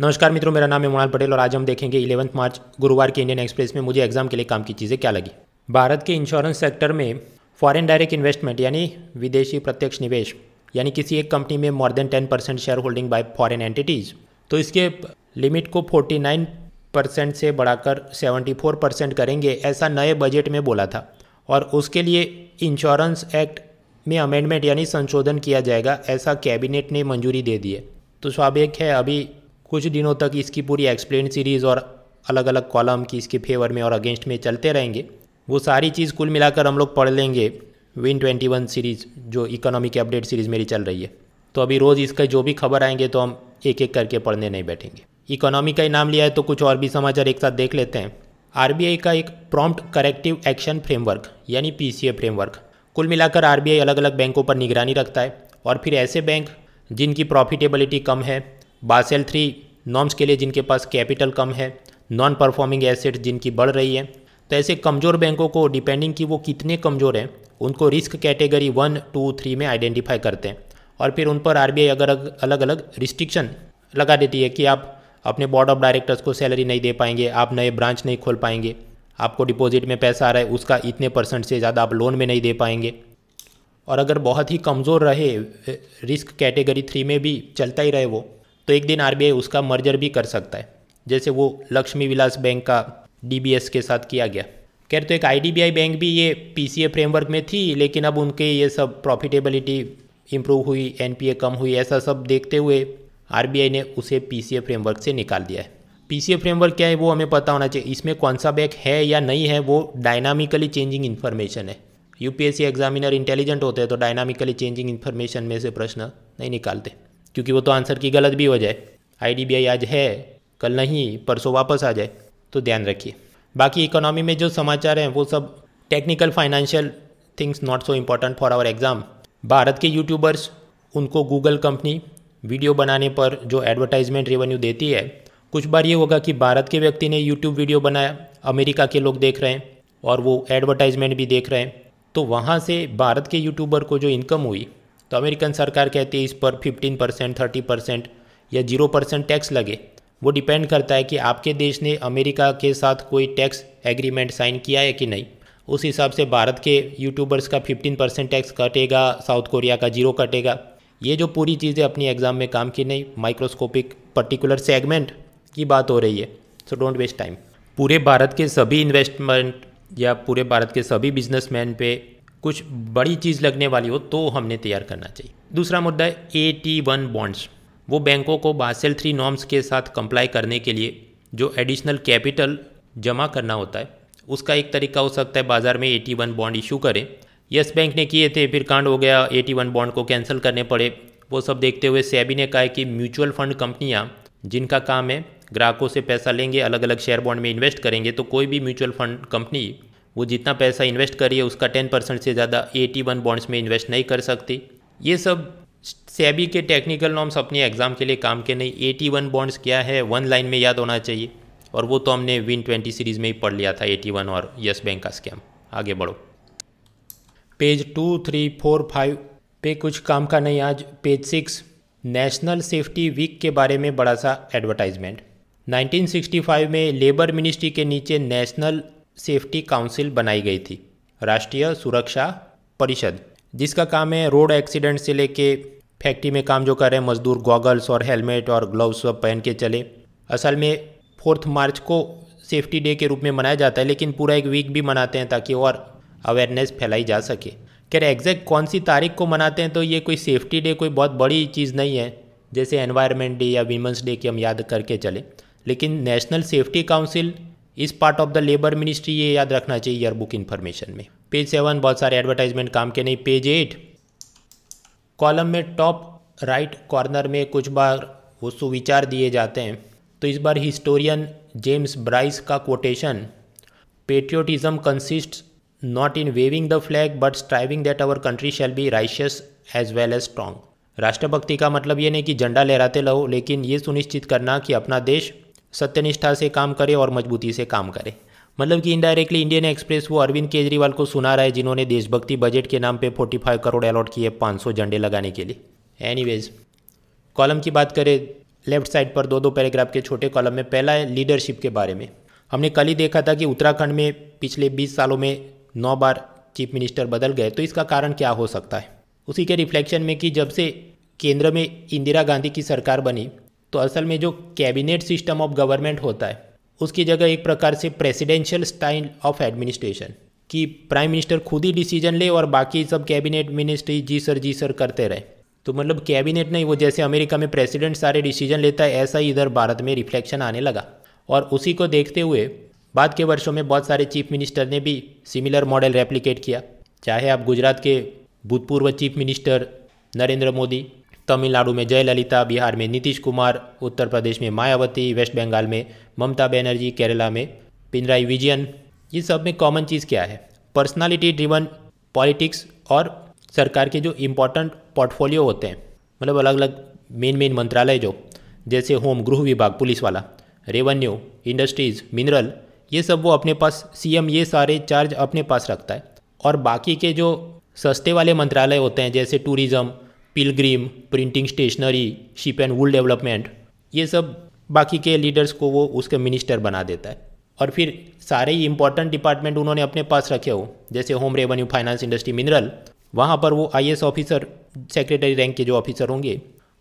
नमस्कार मित्रों मेरा नाम है मोनाल पटेल और आज हम देखेंगे इलेवंथ मार्च गुरुवार के इंडियन एक्सप्रेस में मुझे एग्जाम के लिए काम की चीज़ें क्या लगी भारत के इंश्योरेंस सेक्टर में फॉरेन डायरेक्ट इन्वेस्टमेंट यानी विदेशी प्रत्यक्ष निवेश यानी किसी एक कंपनी में more than ten percent share holding by foreign entities तो इसके लिमिट को फोर्टी नाइन परसेंट से बढ़ाकर सेवेंटी फोर परसेंट करेंगे ऐसा नए बजट में बोला था और उसके लिए इंश्योरेंस एक्ट में अमेंडमेंट यानी संशोधन किया जाएगा ऐसा कैबिनेट ने मंजूरी दे दी है तो स्वाभाविक है अभी कुछ दिनों तक इसकी पूरी एक्सप्लेन सीरीज़ और अलग अलग कॉलम की इसके फेवर में और अगेंस्ट में चलते रहेंगे वो सारी चीज़ कुल मिलाकर हम लोग पढ़ लेंगे विन ट्वेंटी वन सीरीज़ जो इकोनॉमी की अपडेट सीरीज़ मेरी चल रही है तो अभी रोज़ इसके जो भी खबर आएंगे तो हम एक एक करके पढ़ने नहीं बैठेंगे इकोनॉमी का ही नाम लिया है तो कुछ और भी समाचार एक साथ देख लेते हैं आर का एक प्रॉम्प्ट करेक्टिव एक्शन फ्रेमवर्क यानी पीसीए फ्रेमवर्क कुल मिलाकर आर अलग अलग बैंकों पर निगरानी रखता है और फिर ऐसे बैंक जिनकी प्रॉफिटेबिलिटी कम है बासेल थ्री नॉर्म्स के लिए जिनके पास कैपिटल कम है नॉन परफॉर्मिंग एसेट्स जिनकी बढ़ रही है तो ऐसे कमज़ोर बैंकों को डिपेंडिंग कि वो कितने कमज़ोर हैं उनको risk category one two three में आइडेंटिफाई करते हैं और फिर उन पर आरबीआई अगर अलग अलग रिस्ट्रिक्शन लगा देती है कि आप अपने बोर्ड ऑफ डायरेक्टर्स को सैलरी नहीं दे पाएंगे आप नए ब्रांच नहीं खोल पाएंगे आपको डिपॉजिट में पैसा आ रहा है उसका इतने परसेंट से ज़्यादा आप लोन में नहीं दे पाएंगे और अगर बहुत ही कमज़ोर रहे रिस्क कैटेगरी थ्री में भी चलता ही रहे वो तो एक दिन आर उसका मर्जर भी कर सकता है जैसे वो लक्ष्मी विलास बैंक का डी के साथ किया गया खैर तो एक आई बैंक भी ये पी फ्रेमवर्क में थी लेकिन अब उनके ये सब प्रॉफिटेबिलिटी इम्प्रूव हुई एन कम हुई ऐसा सब देखते हुए आर ने उसे पी फ्रेमवर्क से निकाल दिया है पी फ्रेमवर्क क्या है वो हमें पता होना चाहिए इसमें कौन सा बैंक है या नहीं है वो डायनामिकली चेंजिंग इन्फॉर्मेशन है यूपीएससी एग्जामिनर इंटेलिजेंट होते हैं तो डायनामिकली चेंजिंग इन्फॉर्मेशन में से प्रश्न नहीं निकालते क्योंकि वो तो आंसर की गलत भी हो जाए आई आज है कल नहीं परसों वापस आ जाए तो ध्यान रखिए बाकी इकोनॉमी में जो समाचार हैं वो सब technical financial things not so important for our exam Bharat के यूट्यूबर्स उनको गूगल कंपनी वीडियो बनाने पर जो एडवर्टाइजमेंट रेवेन्यू देती है कुछ बार ये होगा कि भारत के व्यक्ति ने यूट्यूब वीडियो बनाया अमेरिका के लोग देख रहे हैं और वो एडवर्टाइजमेंट भी देख रहे हैं तो वहाँ से भारत के यूट्यूबर को जो इनकम हुई तो अमेरिकन सरकार कहती है इस पर 15 परसेंट थर्टी परसेंट या जीरो परसेंट टैक्स लगे वो डिपेंड करता है कि आपके देश ने अमेरिका के साथ कोई टैक्स एग्रीमेंट साइन किया है कि नहीं उस हिसाब से भारत के यूट्यूबर्स का 15 परसेंट टैक्स कटेगा साउथ कोरिया का जीरो कटेगा ये जो पूरी चीज़ें अपनी एग्ज़ाम में काम की नहीं माइक्रोस्कोपिक पर्टिकुलर सेगमेंट की बात हो रही है सो डोंट वेस्ट टाइम पूरे भारत के सभी इन्वेस्टमेंट या पूरे भारत के सभी बिजनेसमैन पे कुछ बड़ी चीज़ लगने वाली हो तो हमने तैयार करना चाहिए दूसरा मुद्दा है ए टी वन बॉन्ड्स वो बैंकों को बासेल थ्री नॉर्म्स के साथ कंप्लाई करने के लिए जो एडिशनल कैपिटल जमा करना होता है उसका एक तरीका हो सकता है बाज़ार में A T one bond issue करें येस बैंक ने किए थे फिर कांड हो गया ए टी वन बॉन्ड को कैंसिल करने पड़े वो सब देखते हुए सेबी ने कहा है कि म्यूचुअल फंड कंपनियाँ जिनका काम है ग्राहकों से पैसा लेंगे अलग अलग शेयर बॉन्ड में इन्वेस्ट करेंगे तो कोई भी म्यूचुअल फंड कंपनी वो जितना पैसा इन्वेस्ट करिए उसका टेन परसेंट से ज़्यादा टी वन बॉन्ड्स में इन्वेस्ट नहीं कर सकती ये सब सेबी के टेक्निकल नॉर्म्स अपने एग्ज़ाम के लिए काम के नहीं एटी वन बॉन्ड्स क्या है वन लाइन में याद होना चाहिए और वो तो हमने विन ट्वेंटी सीरीज़ में ही पढ़ लिया था एटी वन और यस बैंक का स्कैम आगे बढ़ो page two three four five पे कुछ काम का नहीं आज page six national safety week के बारे में बड़ा सा एडवर्टाइजमेंट 1965 में लेबर मिनिस्ट्री के नीचे नेशनल सेफ्टी काउंसिल बनाई गई थी राष्ट्रीय सुरक्षा परिषद जिसका काम है रोड एक्सीडेंट से लेके फैक्ट्री में काम जो कर रहे हैं मजदूर गॉगल्स और हेलमेट और ग्लव्स सब पहन के चले असल में फोर्थ मार्च को सेफ्टी डे के रूप में मनाया जाता है लेकिन पूरा एक वीक भी मनाते हैं ताकि और अवेयरनेस फैलाई जा सके खैर एग्जैक्ट कौन सी तारीख को मनाते हैं तो ये कोई सेफ्टी डे कोई बहुत बड़ी चीज़ नहीं है जैसे एनवायरनमेंट डे या वीमेंस डे की हम याद करके चले लेकिन नेशनल सेफ्टी काउंसिल इस part of the labour ministry ये याद रखना चाहिए ईयरबुक इन्फॉर्मेशन में पेज सेवन बहुत सारे एडवर्टाइजमेंट काम के नहीं पेज एट कॉलम में टॉप राइट कॉर्नर में कुछ बार वो सुविचार दिए जाते हैं तो इस बार हिस्टोरियन जेम्स ब्राइस का quotation patriotism consist not in waving the flag but striving that our country shall be righteous as well as strong राष्ट्रभक्ति का मतलब ये नहीं कि झंडा लहराते रहो लेकिन ये सुनिश्चित करना कि अपना देश सत्यनिष्ठा से काम करे और मजबूती से काम करे मतलब कि इनडायरेक्टली इंडियन एक्सप्रेस वो अरविंद केजरीवाल को सुना रहा है जिन्होंने देशभक्ति बजट के नाम पे 45 करोड़ अलॉट किए 500 झंडे लगाने के लिए एनीवेज कॉलम की बात करें लेफ्ट साइड पर दो दो पैराग्राफ के छोटे कॉलम में पहला है लीडरशिप के बारे में हमने कल ही देखा था कि उत्तराखंड में पिछले बीस सालों में नौ बार चीफ मिनिस्टर बदल गए तो इसका कारण क्या हो सकता है उसी के रिफ्लेक्शन में कि जब से केंद्र में इंदिरा गांधी की सरकार बनी तो असल में जो कैबिनेट सिस्टम ऑफ गवर्नमेंट होता है उसकी जगह एक प्रकार से प्रेसिडेंशियल स्टाइल ऑफ एडमिनिस्ट्रेशन कि प्राइम मिनिस्टर खुद ही डिसीजन ले और बाकी सब कैबिनेट मिनिस्ट्री जी सर जी सर करते रहे तो मतलब कैबिनेट नहीं वो जैसे अमेरिका में प्रेसिडेंट सारे डिसीजन लेता है ऐसा ही इधर भारत में रिफ्लेक्शन आने लगा और उसी को देखते हुए बाद के वर्षों में बहुत सारे चीफ मिनिस्टर ने भी सिमिलर मॉडल रेप्लिकेट किया चाहे आप गुजरात के भूतपूर्व चीफ मिनिस्टर नरेंद्र मोदी तमिलनाडु में जयललिता बिहार में नीतीश कुमार उत्तर प्रदेश में मायावती वेस्ट बंगाल में ममता बनर्जी केरला में पिनराई विजयन ये सब में कॉमन चीज़ क्या है पर्सनालिटी ड्रिवन पॉलिटिक्स और सरकार के जो इम्पोर्टेंट पोर्टफोलियो होते हैं मतलब अलग अलग मेन मेन मंत्रालय जो जैसे होम गृह विभाग पुलिस वाला रेवेन्यू इंडस्ट्रीज़ मिनरल ये सब वो अपने पास सीएम ये सारे चार्ज अपने पास रखता है और बाकी के जो सस्ते वाले मंत्रालय होते हैं जैसे tourism pilgrim printing stationery ship and wool development ये सब बाकी के लीडर्स को वो उसके मिनिस्टर बना देता है और फिर सारे ही इंपॉर्टेंट डिपार्टमेंट उन्होंने अपने पास रखे हो जैसे home revenue finance industry mineral वहाँ पर वो आई ऑफिसर सेक्रेटरी रैंक के जो ऑफिसर होंगे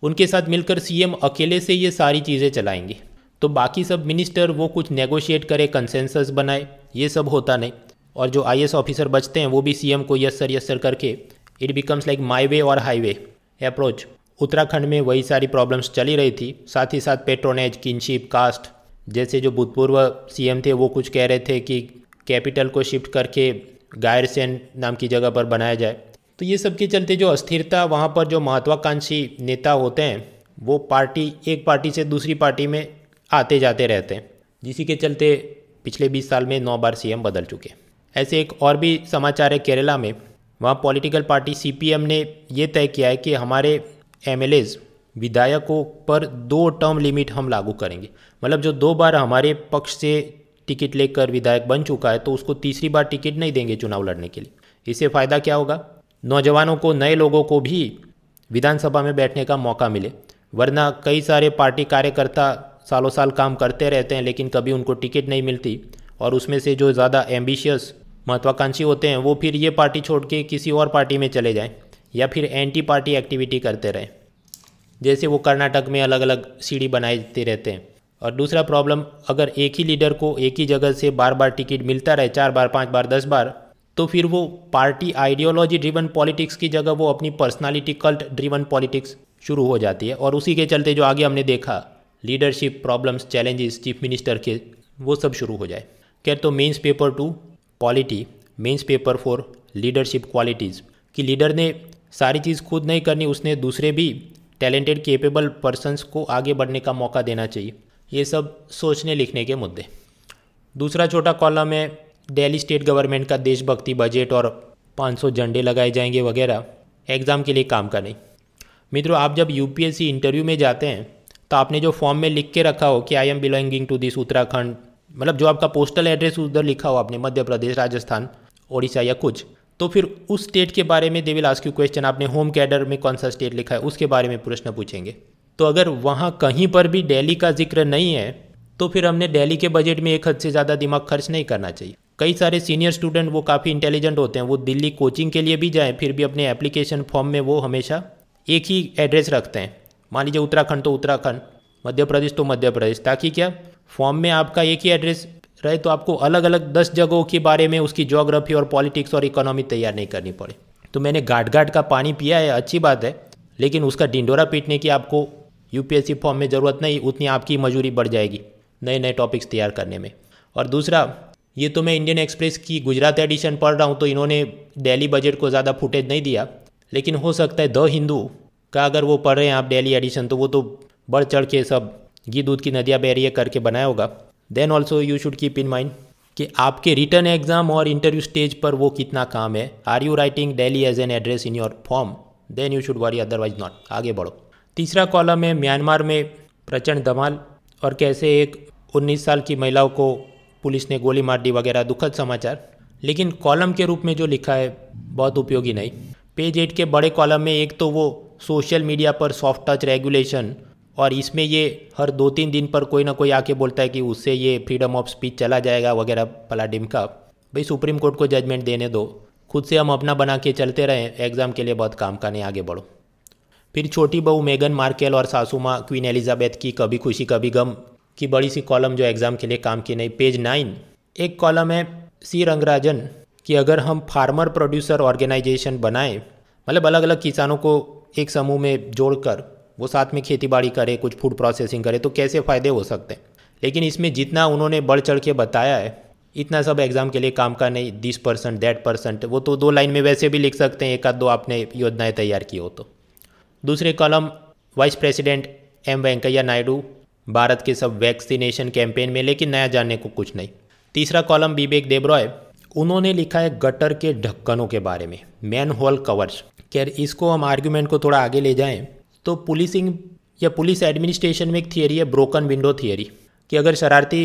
उनके साथ मिलकर सी अकेले से ये सारी चीज़ें चलाएंगे तो बाकी सब मिनिस्टर वो कुछ नेगोशिएट करे कंसेंसस बनाए ये सब होता नहीं और जो आई ऑफिसर बचते हैं वो भी सीएम को यस सर यस सर करके it becomes like my way और हाईवे अप्रोच उत्तराखंड में वही सारी प्रॉब्लम्स चली रही थी साथ ही साथ पेट्रोनेज किनशिप कास्ट जैसे जो भूतपूर्व सीएम थे वो कुछ कह रहे थे कि कैपिटल को शिफ्ट करके गायरसेन नाम की जगह पर बनाया जाए तो ये सब के चलते जो अस्थिरता वहाँ पर जो महत्वाकांक्षी नेता होते हैं वो पार्टी एक पार्टी से दूसरी पार्टी में आते जाते रहते हैं जिसी के चलते पिछले 20 साल में नौ बार सीएम बदल चुके हैं ऐसे एक और भी समाचार है केरला में वहाँ पॉलिटिकल पार्टी सीपीएम ने ये तय किया है कि हमारे एम विधायकों पर दो टर्म लिमिट हम लागू करेंगे मतलब जो दो बार हमारे पक्ष से टिकट लेकर विधायक बन चुका है तो उसको तीसरी बार टिकट नहीं देंगे चुनाव लड़ने के लिए इससे फ़ायदा क्या होगा नौजवानों को नए लोगों को भी विधानसभा में बैठने का मौका मिले वरना कई सारे पार्टी कार्यकर्ता सालों साल काम करते रहते हैं लेकिन कभी उनको टिकट नहीं मिलती और उसमें से जो ज़्यादा एम्बिशियस महत्वाकांक्षी होते हैं वो फिर ये पार्टी छोड़ के किसी और पार्टी में चले जाएँ या फिर एंटी पार्टी एक्टिविटी करते रहें जैसे वो कर्नाटक में अलग अलग सीढ़ी बनाते रहते हैं और दूसरा प्रॉब्लम अगर एक ही लीडर को एक ही जगह से बार बार टिकट मिलता रहे चार बार पाँच बार दस बार तो फिर वो पार्टी आइडियोलॉजी ड्रिवन पॉलिटिक्स की जगह वो अपनी पर्सनालिटी कल्ट ड्रिवन पॉलिटिक्स शुरू हो जाती है और उसी के चलते जो आगे हमने देखा leadership problems challenges chief minister के वो सब शुरू हो जाए खैर तो mains paper two quality mains paper for leadership qualities कि लीडर ने सारी चीज़ खुद नहीं करनी उसने दूसरे भी टैलेंटेड केपेबल पर्सनस को आगे बढ़ने का मौका देना चाहिए ये सब सोचने लिखने के मुद्दे दूसरा छोटा कॉलम है दिल्ली स्टेट गवर्नमेंट का देशभक्ति बजट और 500 झंडे लगाए जाएंगे वगैरह एग्ज़ाम के लिए काम का नहीं मित्रों आप जब यूपीएससी इंटरव्यू में जाते हैं तो आपने जो फॉर्म में लिख के रखा हो कि I am belonging to this Uttarakhand मतलब जो आपका पोस्टल एड्रेस उधर लिखा हो आपने मध्य प्रदेश राजस्थान ओडिशा या कुछ तो फिर उस स्टेट के बारे में they will ask you question आपने होम कैडर में कौन सा स्टेट लिखा है उसके बारे में प्रश्न पूछेंगे तो अगर वहाँ कहीं पर भी डेली का जिक्र नहीं है तो फिर हमने डेली के बजट में एक हद से ज़्यादा दिमाग खर्च नहीं करना चाहिए कई सारे सीनियर स्टूडेंट वो काफ़ी इंटेलिजेंट होते हैं वो दिल्ली कोचिंग के लिए भी जाएँ फिर भी अपने एप्लीकेशन फॉर्म में वो हमेशा एक ही एड्रेस रखते हैं मान लीजिए उत्तराखंड तो उत्तराखंड मध्य प्रदेश तो मध्य प्रदेश ताकि क्या फॉर्म में आपका एक ही एड्रेस रहे तो आपको अलग अलग दस जगहों के बारे में उसकी जोग्राफी और पॉलिटिक्स और इकोनॉमी तैयार नहीं करनी पड़े तो मैंने घाट घाट का पानी पिया है अच्छी बात है लेकिन उसका डिंडोरा पीटने की आपको यूपीएससी फॉर्म में ज़रूरत नहीं उतनी आपकी मजूरी बढ़ जाएगी नए नए टॉपिक्स तैयार करने में और दूसरा ये तो मैं इंडियन एक्सप्रेस की गुजरात एडिशन पढ़ रहा हूँ तो इन्होंने डेली बजट को ज़्यादा फुटेज नहीं दिया लेकिन हो सकता है द हिंदू का अगर वो पढ़ रहे हैं आप डेली एडिशन तो वो तो बढ़ चढ़ के सब घी दूध की नदियाँ बह रही है करके बनाया होगा then also you should keep in mind कि आपके रिटर्न एग्जाम और इंटरव्यू स्टेज पर वो कितना काम है are you writing daily as an address in your form then you should worry otherwise not आगे बढ़ो तीसरा कॉलम है म्यांमार में प्रचंड धमाल और कैसे एक 19 साल की महिलाओं को पुलिस ने गोली मार दी वगैरह दुखद समाचार लेकिन कॉलम के रूप में जो लिखा है बहुत उपयोगी नहीं पेज एट के बड़े कॉलम में एक तो वो सोशल मीडिया पर सॉफ्ट टच रेगुलेशन और इसमें ये हर दो तीन दिन पर कोई ना कोई आके बोलता है कि उससे ये फ्रीडम ऑफ स्पीच चला जाएगा वगैरह पलाडिम का भाई सुप्रीम कोर्ट को जजमेंट देने दो खुद से हम अपना बना के चलते रहें एग्ज़ाम के लिए बहुत काम का नहीं आगे बढ़ो फिर छोटी बहू मेगन मार्केल और सासू माँ क्वीन एलिजाबेथ की कभी खुशी कभी गम की बड़ी सी कॉलम जो एग्ज़ाम के लिए काम की नहीं पेज नाइन एक कॉलम है सी रंगराजन कि अगर हम फार्मर प्रोड्यूसर ऑर्गेनाइजेशन बनाएं मतलब अलग अलग किसानों को एक समूह में जोड़कर वो साथ में खेती बाड़ी करे कुछ फूड प्रोसेसिंग करे तो कैसे फ़ायदे हो सकते हैं लेकिन इसमें जितना उन्होंने बढ़ चढ़ के बताया है इतना सब एग्ज़ाम के लिए काम का नहीं दिस परसेंट दैट परसेंट वो तो दो लाइन में वैसे भी लिख सकते हैं एक आध दो आपने योजनाएं तैयार की हो तो दूसरे column vice president M Venkaiah Naidu Bharat के सब वैक्सीनेशन कैंपेन में लेकिन नया जानने को कुछ नहीं तीसरा कॉलम विवेक देबरॉय उन्होंने लिखा है गटर के ढक्कनों के बारे में मैन होल कवर्स खैर इसको हम आर्ग्यूमेंट को थोड़ा आगे ले जाएं तो पुलिसिंग या पुलिस एडमिनिस्ट्रेशन में एक थियोरी है ब्रोकन विंडो थियोरी कि अगर शरारती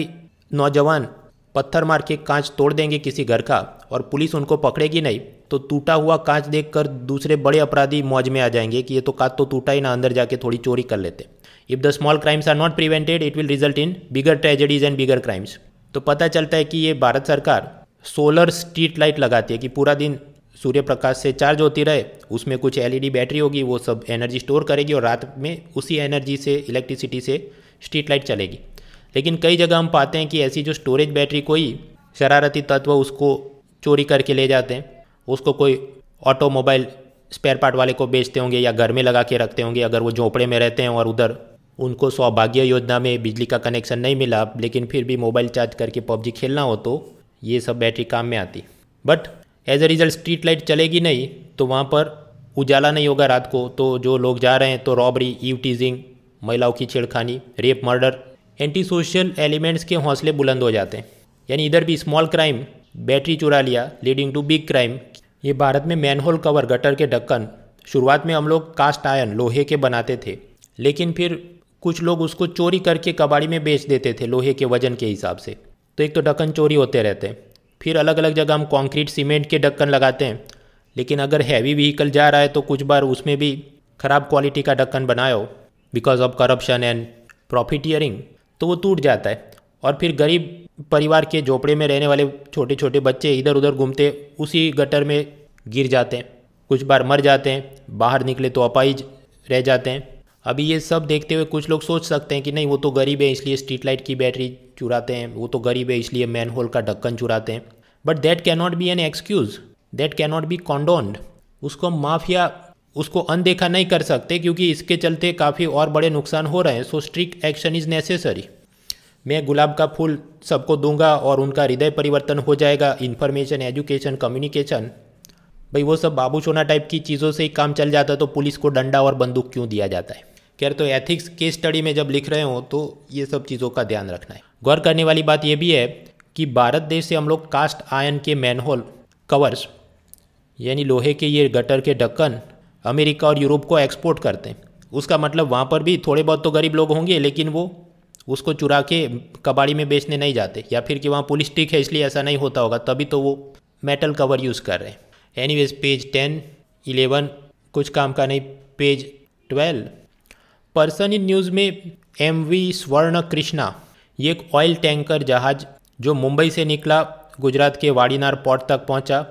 नौजवान पत्थर मार के कांच तोड़ देंगे किसी घर का और पुलिस उनको पकड़ेगी नहीं तो टूटा हुआ कांच देखकर दूसरे बड़े अपराधी मौज में आ जाएंगे कि ये तो कांच तो टूटा ही ना अंदर जाके थोड़ी चोरी कर लेते if the small crimes are not prevented it will result in bigger tragedies and bigger crimes तो पता चलता है कि ये भारत सरकार सोलर स्ट्रीट लाइट लगाती है कि पूरा दिन सूर्य प्रकाश से चार्ज होती रहे उसमें कुछ एलईडी बैटरी होगी वो सब एनर्जी स्टोर करेगी और रात में उसी एनर्जी से इलेक्ट्रिसिटी से स्ट्रीट लाइट चलेगी लेकिन कई जगह हम पाते हैं कि ऐसी जो स्टोरेज बैटरी कोई शरारती तत्व उसको चोरी करके ले जाते हैं उसको कोई ऑटोमोबाइल स्पेयर पार्ट वाले को बेचते होंगे या घर में लगा के रखते होंगे अगर वो झोंपड़े में रहते हैं और उधर उनको सौभाग्य योजना में बिजली का कनेक्शन नहीं मिला लेकिन फिर भी मोबाइल चार्ज करके पबजी खेलना हो तो ये सब बैटरी काम में आती but as a result street light चलेगी नहीं तो वहाँ पर उजाला नहीं होगा रात को तो जो लोग जा रहे हैं तो रॉबरी ईव टीजिंग महिलाओं की छेड़खानी rape murder anti social elements के हौसले बुलंद हो जाते हैं यानी इधर भी स्मॉल क्राइम बैटरी चुरा लिया लीडिंग टू बिग क्राइम ये भारत में मैनहोल कवर गटर के ढक्कन शुरुआत में हम लोग कास्ट आयन लोहे के बनाते थे लेकिन फिर कुछ लोग उसको चोरी करके कबाड़ी में बेच देते थे लोहे के वजन के हिसाब से तो एक तो ढक्कन चोरी होते रहते हैं फिर अलग अलग जगह हम कंक्रीट सीमेंट के ढक्कन लगाते हैं लेकिन अगर हैवी व्हीकल जा रहा है तो कुछ बार उसमें भी ख़राब क्वालिटी का ढक्कन बनाए because of corruption and profiteering तो वो टूट जाता है और फिर गरीब परिवार के झोपड़े में रहने वाले छोटे छोटे बच्चे इधर उधर घूमते उसी गटर में गिर जाते हैं कुछ बार मर जाते हैं बाहर निकले तो अपाइज रह जाते हैं अभी ये सब देखते हुए कुछ लोग सोच सकते हैं कि नहीं वो तो गरीब है इसलिए स्ट्रीट लाइट की बैटरी चुराते हैं वो तो गरीब है इसलिए मैन होल का ढक्कन चुराते हैं but that cannot be an excuse that cannot be condoned उसको माफिया उसको अनदेखा नहीं कर सकते क्योंकि इसके चलते काफ़ी और बड़े नुकसान हो रहे हैं so strict action is necessary मैं गुलाब का फूल सबको दूंगा और उनका हृदय परिवर्तन हो जाएगा इन्फॉर्मेशन एजुकेशन कम्युनिकेशन भाई वो सब बाबू सोना टाइप की चीज़ों से ही काम चल जाता है तो पुलिस को डंडा और बंदूक क्यों दिया जाता है खैर तो एथिक्स केस स्टडी में जब लिख रहे हो तो ये सब चीज़ों का ध्यान रखना है गौर करने वाली बात यह भी है कि भारत देश से हम लोग कास्ट आयन के मैनहोल कवर्स यानी लोहे के ये गटर के ढक्कन अमेरिका और यूरोप को एक्सपोर्ट करते हैं उसका मतलब वहाँ पर भी थोड़े बहुत तो गरीब लोग होंगे लेकिन वो उसको चुरा के कबाड़ी में बेचने नहीं जाते या फिर कि वहाँ पुलिस टिक है इसलिए ऐसा नहीं होता होगा तभी तो वो मेटल कवर यूज़ कर रहे हैं एनीवेज पेज टेन इलेवन कुछ काम का नहीं page twelve person in news में एम वी स्वर्ण कृष्णा ये एक ऑयल टैंकर जहाज़ जो मुंबई से निकला गुजरात के वाड़ीनार पोर्ट तक पहुंचा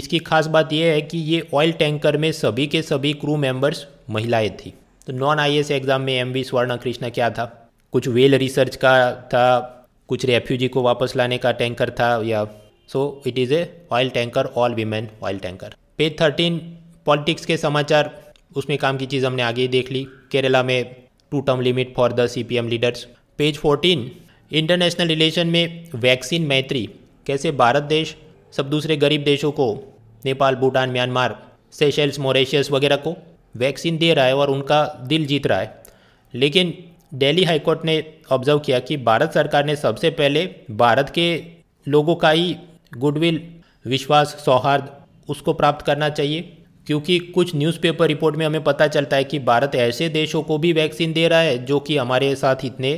इसकी खास बात यह है कि ये ऑयल टैंकर में सभी के सभी क्रू मेंबर्स महिलाएं थी तो नॉन आई एग्ज़ाम में एम वी स्वर्ण कृष्णा क्या था कुछ वेल रिसर्च का था कुछ रेफ्यूजी को वापस लाने का टैंकर था या so it is a oil tanker all women oil tanker page thirteen politics के समाचार उसमें काम की चीज़ हमने आगे ही देख ली केरला में two term limit for the C P M leaders page fourteen international relation में वैक्सीन मैत्री कैसे भारत देश सब दूसरे गरीब देशों को Nepal Bhutan Myanmar Seychelles Mauritius वगैरह को वैक्सीन दे रहा है और उनका दिल जीत रहा है लेकिन दिल्ली हाईकोर्ट ने ऑब्जर्व किया कि भारत सरकार ने सबसे पहले भारत के लोगों का ही गुडविल विश्वास सौहार्द उसको प्राप्त करना चाहिए क्योंकि कुछ न्यूज़पेपर रिपोर्ट में हमें पता चलता है कि भारत ऐसे देशों को भी वैक्सीन दे रहा है जो कि हमारे साथ इतने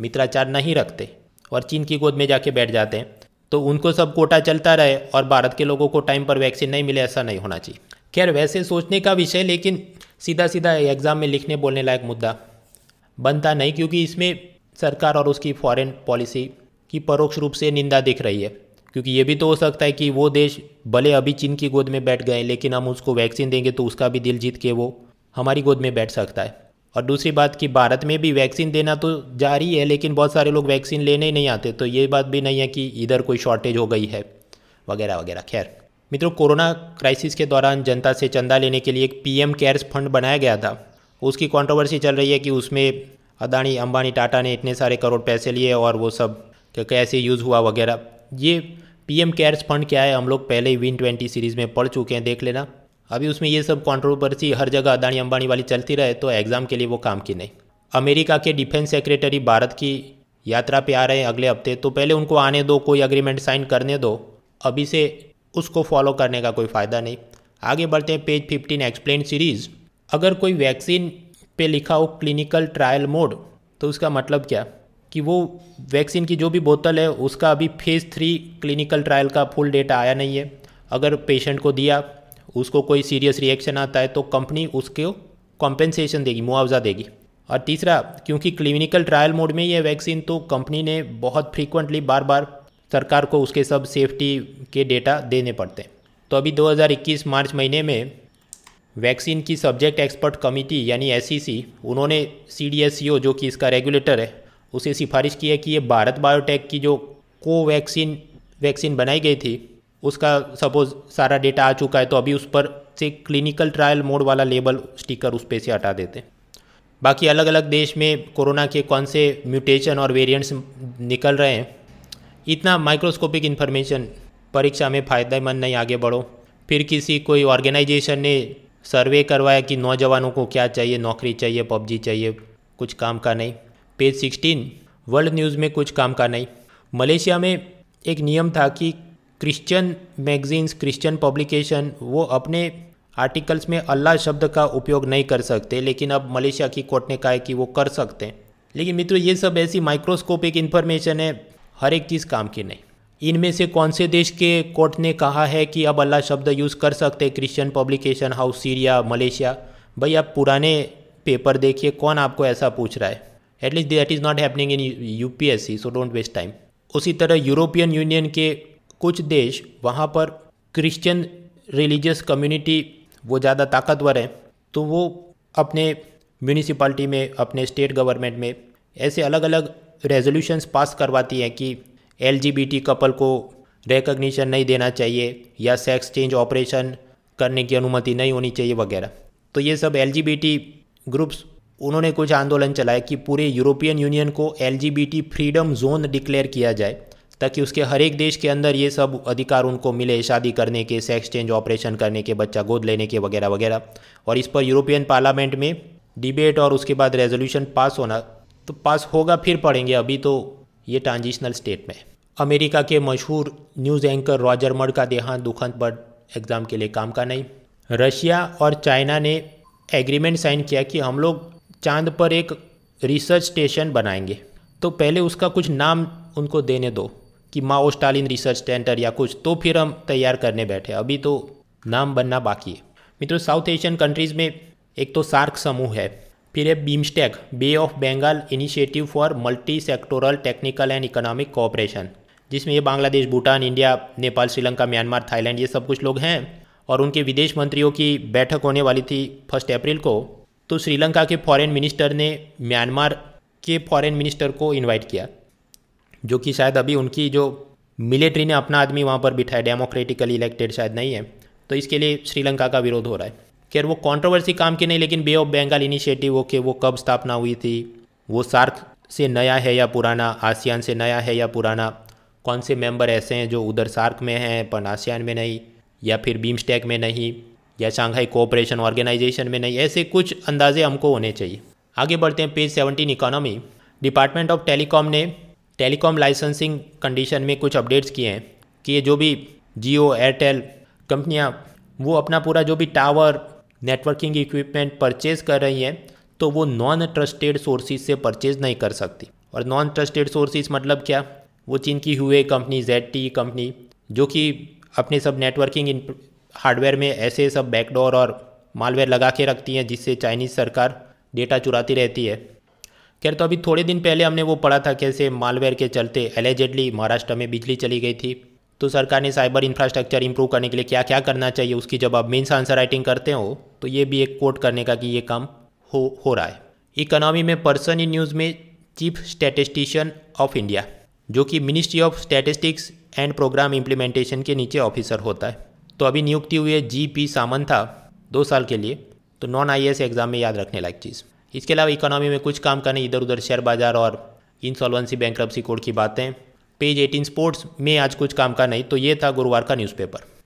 मित्राचार नहीं रखते और चीन की गोद में जाके बैठ जाते हैं तो उनको सब कोटा चलता रहे और भारत के लोगों को टाइम पर वैक्सीन नहीं मिले ऐसा नहीं होना चाहिए खैर वैसे सोचने का विषय लेकिन सीधा सीधा एग्ज़ाम में लिखने बोलने लायक मुद्दा बनता नहीं क्योंकि इसमें सरकार और उसकी फॉरेन पॉलिसी की परोक्ष रूप से निंदा दिख रही है क्योंकि ये भी तो हो सकता है कि वो देश भले अभी चीन की गोद में बैठ गए लेकिन हम उसको वैक्सीन देंगे तो उसका भी दिल जीत के वो हमारी गोद में बैठ सकता है और दूसरी बात कि भारत में भी वैक्सीन देना तो जारी है लेकिन बहुत सारे लोग वैक्सीन लेने ही नहीं आते तो ये बात भी नहीं है कि इधर कोई शॉर्टेज हो गई है वगैरह वगैरह खैर मित्रों कोरोना क्राइसिस के दौरान जनता से चंदा लेने के लिए एक पीएम केयर्स फंड बनाया गया था उसकी कंट्रोवर्सी चल रही है कि उसमें अदानी अंबानी टाटा ने इतने सारे करोड़ पैसे लिए और वो सब कैसे यूज़ हुआ वगैरह ये पीएम केयर्स फंड क्या है हम लोग पहले ही विन ट्वेंटी सीरीज़ में पढ़ चुके हैं देख लेना अभी उसमें ये सब कॉन्ट्रोवर्सी हर जगह अदानी अंबानी वाली चलती रहे तो एग्ज़ाम के लिए वो काम की नहीं अमेरिका के डिफेंस सेक्रेटरी भारत की यात्रा पे आ रहे हैं अगले हफ्ते तो पहले उनको आने दो कोई अग्रीमेंट साइन करने दो अभी से उसको फॉलो करने का कोई फ़ायदा नहीं आगे बढ़ते हैं पेज फिफ्टीन एक्सप्लेन सीरीज़ अगर कोई वैक्सीन पे लिखा हो क्लिनिकल ट्रायल मोड तो उसका मतलब क्या कि वो वैक्सीन की जो भी बोतल है उसका अभी फेज़ थ्री क्लिनिकल ट्रायल का फुल डेटा आया नहीं है अगर पेशेंट को दिया उसको कोई सीरियस रिएक्शन आता है तो कंपनी उसको कॉम्पेंसेशन देगी मुआवजा देगी और तीसरा क्योंकि क्लिनिकल ट्रायल मोड में ये वैक्सीन तो कंपनी ने बहुत फ्रीक्वेंटली बार बार सरकार को उसके सब सेफ्टी के डेटा देने पड़ते हैं तो अभी 2021 मार्च महीने में वैक्सीन की सब्जेक्ट एक्सपर्ट कमिटी यानी एस e उन्होंने सी e जो कि इसका रेगुलेटर है उसे सिफारिश की है कि ये भारत बायोटेक की जो कोवैक्सीन वैक्सीन बनाई गई थी उसका सपोज सारा डेटा आ चुका है तो अभी उस पर से क्लिनिकल ट्रायल मोड वाला लेबल स्टिकर उस पर से हटा देते हैं बाकी अलग अलग देश में कोरोना के कौन से म्यूटेशन और वेरिएंट्स निकल रहे हैं इतना माइक्रोस्कोपिक इन्फॉर्मेशन परीक्षा में फ़ायदेमंद नहीं आगे बढ़ो फिर किसी कोई ऑर्गेनाइजेशन ने सर्वे करवाया कि नौजवानों को क्या चाहिए नौकरी चाहिए पबजी चाहिए कुछ काम का नहीं पेज 16 वर्ल्ड न्यूज़ में कुछ काम का नहीं मलेशिया में एक नियम था कि क्रिश्चियन मैगजीन्स क्रिश्चियन पब्लिकेशन वो अपने आर्टिकल्स में अल्लाह शब्द का उपयोग नहीं कर सकते लेकिन अब मलेशिया की कोर्ट ने कहा है कि वो कर सकते हैं लेकिन मित्रों ये सब ऐसी माइक्रोस्कोपिक इन्फॉर्मेशन है हर एक चीज़ काम की नहीं इनमें से कौन से देश के कोर्ट ने कहा है कि अब अल्लाह शब्द यूज़ कर सकते हैं Christian publication house Syria Malaysia भाई आप पुराने पेपर देखिए कौन आपको ऐसा पूछ रहा है at least that is not happening in U P S C so don't waste time उसी तरह यूरोपियन यूनियन के कुछ देश वहाँ पर क्रिश्चियन रिलीजियस कम्युनिटी वो ज़्यादा ताकतवर हैं तो वो अपने म्यूनिसपाल्टी में अपने स्टेट गवर्नमेंट में ऐसे अलग अलग रेजोल्यूशंस पास करवाती हैं कि एल कपल को रिकग्निशन नहीं देना चाहिए या सेक्स चेंज ऑपरेशन करने की अनुमति नहीं होनी चाहिए वगैरह तो ये सब एल ग्रुप्स उन्होंने कुछ आंदोलन चलाया कि पूरे यूरोपियन यूनियन को एल फ्रीडम जोन डिक्लेयर किया जाए ताकि उसके हर एक देश के अंदर ये सब अधिकार उनको मिले शादी करने के सेक्स चेंज ऑपरेशन करने के बच्चा गोद लेने के वगैरह वगैरह और इस पर यूरोपियन पार्लियामेंट में डिबेट और उसके बाद रेजोल्यूशन पास होना तो पास होगा फिर पढ़ेंगे अभी तो ये ट्रांजिशनल स्टेट में अमेरिका के मशहूर न्यूज़ एंकर रॉजर मर्ड का देहांत दुखंत बट एग्ज़ाम के लिए काम का नहीं रशिया और चाइना ने एग्रीमेंट साइन किया कि हम लोग चांद पर एक रिसर्च स्टेशन बनाएंगे तो पहले उसका कुछ नाम उनको देने दो कि माओ स्टालिन रिसर्च सेंटर या कुछ तो फिर हम तैयार करने बैठे अभी तो नाम बनना बाकी है मित्रों साउथ एशियन कंट्रीज़ में एक तो सार्क समूह है फिर है BIMSTEC bay of Bengal initiative for multi sectoral technical and economic cooperation जिसमें ये Bangladesh Bhutan India Nepal Sri Lanka Myanmar Thailand ये सब कुछ लोग हैं और उनके विदेश मंत्रियों की बैठक होने वाली थी फर्स्ट अप्रैल को तो श्रीलंका के फॉरेन मिनिस्टर ने म्यांमार के फॉरेन मिनिस्टर को इनवाइट किया जो कि शायद अभी उनकी जो मिलिट्री ने अपना आदमी वहाँ पर बिठाया डेमोक्रेटिकली इलेक्टेड शायद नहीं है तो इसके लिए श्रीलंका का विरोध हो रहा है खैर वो कॉन्ट्रोवर्सी काम की नहीं लेकिन बे ऑफ बंगाल इनिशिएटिव के वो कब स्थापना हुई थी वो सार्क से नया है या पुराना आसियान से नया है या पुराना कौन से मेंबर ऐसे हैं जो उधर सार्क में हैं पर आसियान में नहीं या फिर बीमस्टेक में नहीं या शांघाई कोऑपरेशन ऑर्गेनाइजेशन में नहीं ऐसे कुछ अंदाजे हमको होने चाहिए आगे बढ़ते हैं page seventeen economy department of telecom ने टेलीकॉम लाइसेंसिंग कंडीशन में कुछ अपडेट्स किए हैं कि ये जो भी जियो एयरटेल कंपनियाँ वो अपना पूरा जो भी टावर नेटवर्किंग इक्विपमेंट परचेज कर रही हैं तो वो नॉन ट्रस्टेड सोर्सेज से परचेज नहीं कर सकती और नॉन ट्रस्टेड सोर्सेज मतलब क्या वो चीन की हुए कंपनी जेड कंपनी जो कि अपने सब नेटवर्किंग हार्डवेयर में ऐसे सब बैकडोर और मालवेयर लगा के रखती हैं जिससे चाइनीज़ सरकार डेटा चुराती रहती है खैर तो अभी थोड़े दिन पहले हमने वो पढ़ा था कैसे मालवेयर के चलते एलिजेडली महाराष्ट्र में बिजली चली गई थी तो सरकार ने साइबर इंफ्रास्ट्रक्चर इंप्रूव करने के लिए क्या क्या करना चाहिए उसकी जब आप मेन्स आंसर राइटिंग करते हो तो ये भी एक कोट करने का कि ये काम हो हो रहा है इकोनॉमी में पर्सन इन न्यूज़ में चीफ स्टेटिस्टिशियन ऑफ इंडिया जो कि ministry of statistics and programme implementation के नीचे ऑफिसर होता है तो अभी नियुक्ति हुई है जी पी सामंथा दो साल के लिए तो नॉन आई एग्ज़ाम में याद रखने लायक चीज़ इसके अलावा इकोनॉमी में कुछ काम करने इधर उधर शेयर बाजार और इंसॉल्वेंसी बैंक्रप्सी कोड की बातें पेज 18 स्पोर्ट्स में आज कुछ काम का नहीं तो ये था गुरुवार का न्यूज़पेपर